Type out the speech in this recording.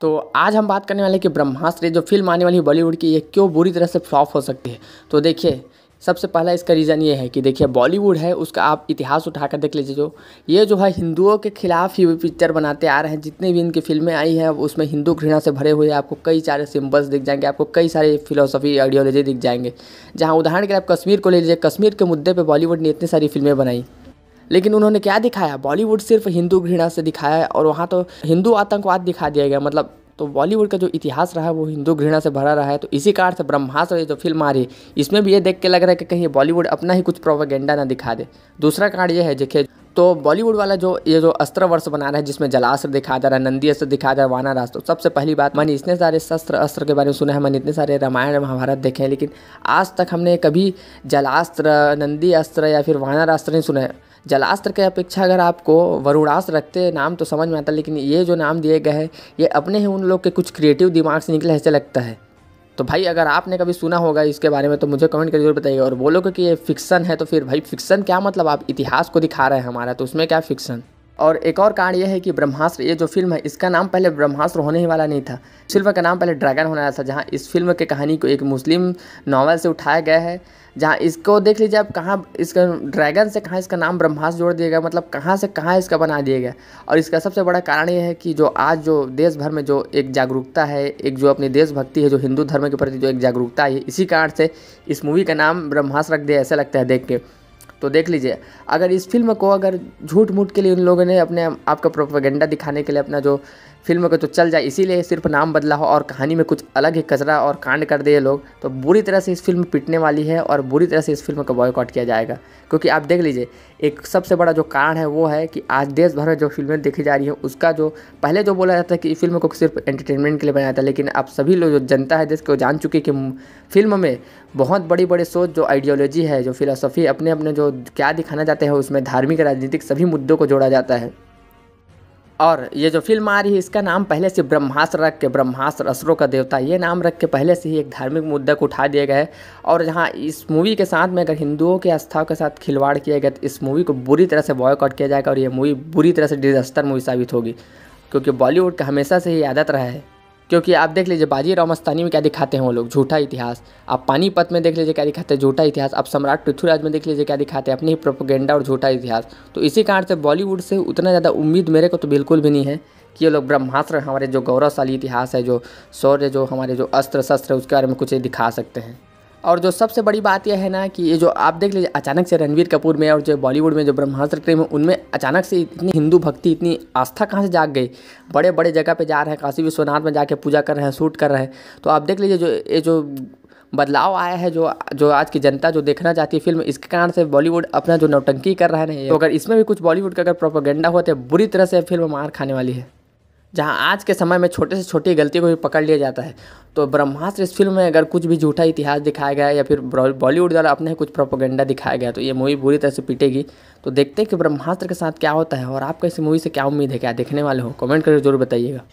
तो आज हम बात करने वाले कि ब्रह्मास्त्र जो फिल्म आने वाली है बॉलीवुड की ये क्यों बुरी तरह से फ्लॉप हो सकती है तो देखिए सबसे पहला इसका रीज़न ये है कि देखिए बॉलीवुड है उसका आप इतिहास उठाकर देख लीजिए जो ये जो है हिंदुओं के खिलाफ ही पिक्चर बनाते आ रहे हैं जितनी भी इनकी फिल्में आई हैं उसमें हिंदू घृणा से भरे हुए आपको कई सारे सिम्बल्स दिख जाएंगे आपको कई सारे फिलोसफी आइडियोलॉजी दिख जाएंगे जहाँ उदाहरण के लिए आप कश्मीर को ले लीजिए कश्मीर के मुद्दे पर बॉलीवुड ने इतनी सारी फिल्में बनाई लेकिन उन्होंने क्या दिखाया बॉलीवुड सिर्फ हिंदू घृणा से दिखाया है और वहाँ तो हिंदू आतंकवाद दिखा दिया गया मतलब तो बॉलीवुड का जो इतिहास रहा है वो हिंदू घृणा से भरा रहा है तो इसी कारण से ब्रह्मास्त्र जो फिल्म आ रही इसमें भी ये देख के लग रहा है कि कहीं बॉलीवुड अपना ही कुछ प्रोपागेंडा ना दिखा दे दूसरा कारण ये है देखिए तो बॉलीवुड वाला जो ये जो अस्त्र वर्ष बना रहा है जिसमें जलास्त्र दिखा जा रहा है नंदी अस्त्र दिखा जा रहा है वाना रास्त्र तो सबसे पहली बात मैंने इतने सारे शस्त्र अस्त्र के बारे में सुना है मैंने इतने सारे रामायण महाभारत देखे हैं लेकिन आज तक हमने कभी जलास्त्र नंदी अस्त्र या फिर वाना रास्त्र नहीं सुना है जलास्त्र के अपेक्षा अगर आपको वरुणास्त्र रखते नाम तो समझ में आता लेकिन ये जो नाम दिए गए हैं ये अपने ही उन लोग के कुछ क्रिएटिव दिमाग से निकले ऐसे लगता है तो भाई अगर आपने कभी सुना होगा इसके बारे में तो मुझे कमेंट करके जरूर बताइए और बोलोगे कि ये फिक्सन है तो फिर भाई फिक्सन क्या मतलब आप इतिहास को दिखा रहे हैं हमारा तो उसमें क्या फिक्सन और एक और कारण यह है कि ब्रह्मास्त्र ये जो फिल्म है इसका नाम पहले ब्रह्मास्त्र होने ही वाला नहीं था फिल्म का नाम पहले ड्रैगन होने वाला था जहाँ इस फिल्म की कहानी को एक मुस्लिम नावल से उठाया गया है जहाँ इसको देख लीजिए आप कहाँ इसका ड्रैगन से कहाँ इसका नाम ब्रह्मास्त्र जोड़ दिया गया मतलब कहाँ से कहाँ इसका बना दिया गया और इसका सबसे बड़ा कारण यह है कि जो आज जो देश भर में जो एक जागरूकता है एक जो अपनी देशभक्ति है जो हिंदू धर्म के प्रति जो एक जागरूकता है इसी कारण से इस मूवी का नाम ब्रह्मास्त्र रख दिया ऐसा लगता है देख के तो देख लीजिए अगर इस फिल्म को अगर झूठ मूठ के लिए उन लोगों ने अपने आपका प्रोपागेंडा दिखाने के लिए अपना जो फिल्म का जो तो चल जाए इसीलिए सिर्फ नाम बदला हो और कहानी में कुछ अलग ही कचरा और कांड कर दिए लोग तो बुरी तरह से इस फिल्म पिटने वाली है और बुरी तरह से इस फिल्म का बॉयकॉट किया जाएगा क्योंकि आप देख लीजिए एक सबसे बड़ा जो कारण है वो है कि आज देश भर में जो फिल्में देखी जा रही हैं उसका जो पहले जो बोला जाता है कि फिल्म को सिर्फ एंटरटेनमेंट के लिए बनाया था लेकिन अब सभी लोग जो जनता है देश को जान चुकी कि फिल्म में बहुत बड़ी बड़ी सोच जो आइडियोलॉजी है जो फिलासफी अपने अपने जो क्या दिखाना चाहते हैं उसमें धार्मिक राजनीतिक सभी मुद्दों को जोड़ा जाता है और ये जो फिल्म आ रही है इसका नाम पहले से ब्रह्मास्त्र रख के ब्रह्मास्त्र असरों का देवता ये नाम रख के पहले से ही एक धार्मिक मुद्दे को उठा दिया गया है और जहाँ इस मूवी के साथ में अगर हिंदुओं के आस्थाओं के साथ खिलवाड़ किया गया तो इस मूवी को बुरी तरह से बॉयकॉट किया जाएगा और ये मूवी बुरी तरह से डिजास्टर मूवी साबित होगी क्योंकि बॉलीवुड का हमेशा से ही आदत रहा है क्योंकि आप देख लीजिए बाजीराव मस्तानी में क्या दिखाते हैं वो लोग झूठा इतिहास आप पानीपत में देख लीजिए क्या दिखाते हैं झूठा इतिहास आप सम्राट पृथ्वीराज में देख लीजिए क्या दिखाते हैं अपनी ही प्रोपोगेंडा और झूठा इतिहास तो इसी कारण से बॉलीवुड से उतना ज़्यादा उम्मीद मेरे को तो बिल्कुल भी नहीं है कि ये लोग ब्रह्मास्त्र हमारे जो गौरवशाली इतिहास है जो शौर्य जो हमारे जो अस्त्र शस्त्र है उसके बारे में कुछ दिखा सकते हैं और जो सबसे बड़ी बात यह है ना कि ये जो आप देख लीजिए अचानक से रणवीर कपूर में और जो बॉलीवुड में जो ब्रह्मास्त्र प्रेम है उनमें अचानक से इतनी हिंदू भक्ति इतनी आस्था कहाँ से जाग गई बड़े बड़े जगह पे जा रहे हैं काशी विश्वनाथ में जाके पूजा कर रहे हैं शूट कर रहे हैं तो आप देख लीजिए जो ये जो बदलाव आया है जो जो आज की जनता जो देखना चाहती है फिल्म इसके कारण से बॉलीवुड अपना जो नौटंकी कर रहा है ना तो अगर इसमें भी कुछ बॉलीवुड का अगर प्रोपोगेंडा हुआ तो बुरी तरह से फिल्म मार खाने वाली है जहाँ आज के समय में छोटे से छोटी गलती को भी पकड़ लिया जाता है तो ब्रह्मास्त्र इस फिल्म में अगर कुछ भी झूठा इतिहास दिखाया गया या फिर बॉलीवुड द्वारा अपने कुछ प्रोपोगेंडा दिखाया गया तो ये मूवी बुरी तरह से पिटेगी तो देखते हैं कि ब्रह्मास्त्र के साथ क्या होता है और आपको इस मूवी से क्या उम्मीद है क्या देखने वाले हो कमेंट करके जरूर बताइएगा